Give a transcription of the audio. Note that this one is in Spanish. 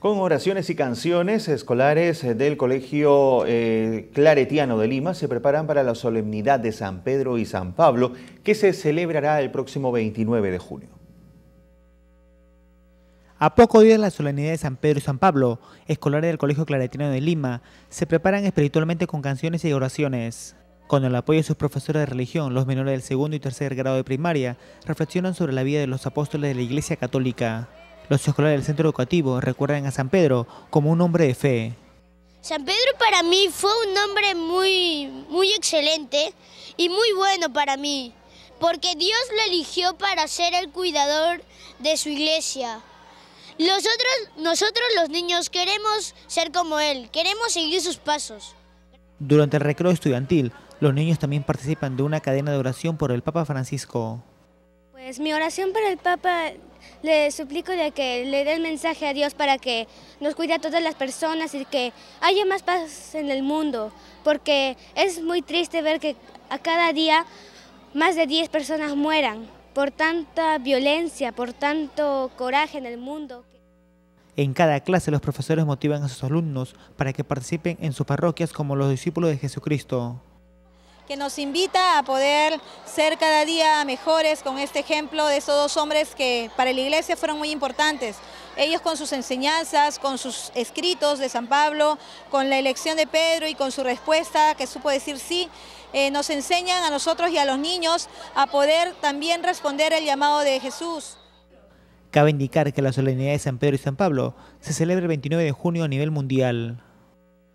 Con oraciones y canciones, escolares del Colegio eh, Claretiano de Lima se preparan para la solemnidad de San Pedro y San Pablo, que se celebrará el próximo 29 de junio. A poco días de la solemnidad de San Pedro y San Pablo, escolares del Colegio Claretiano de Lima se preparan espiritualmente con canciones y oraciones. Con el apoyo de sus profesores de religión, los menores del segundo y tercer grado de primaria reflexionan sobre la vida de los apóstoles de la Iglesia Católica. Los escolares del centro educativo recuerdan a San Pedro como un hombre de fe. San Pedro para mí fue un hombre muy, muy excelente y muy bueno para mí, porque Dios lo eligió para ser el cuidador de su iglesia. Los nosotros los niños queremos ser como Él, queremos seguir sus pasos. Durante el recreo estudiantil, los niños también participan de una cadena de oración por el Papa Francisco. Pues mi oración para el Papa le suplico de que le dé el mensaje a Dios para que nos cuide a todas las personas y que haya más paz en el mundo, porque es muy triste ver que a cada día más de 10 personas mueran por tanta violencia, por tanto coraje en el mundo. En cada clase los profesores motivan a sus alumnos para que participen en sus parroquias como los discípulos de Jesucristo que nos invita a poder ser cada día mejores con este ejemplo de esos dos hombres que para la iglesia fueron muy importantes. Ellos con sus enseñanzas, con sus escritos de San Pablo, con la elección de Pedro y con su respuesta que supo decir sí, eh, nos enseñan a nosotros y a los niños a poder también responder el llamado de Jesús. Cabe indicar que la solemnidad de San Pedro y San Pablo se celebra el 29 de junio a nivel mundial.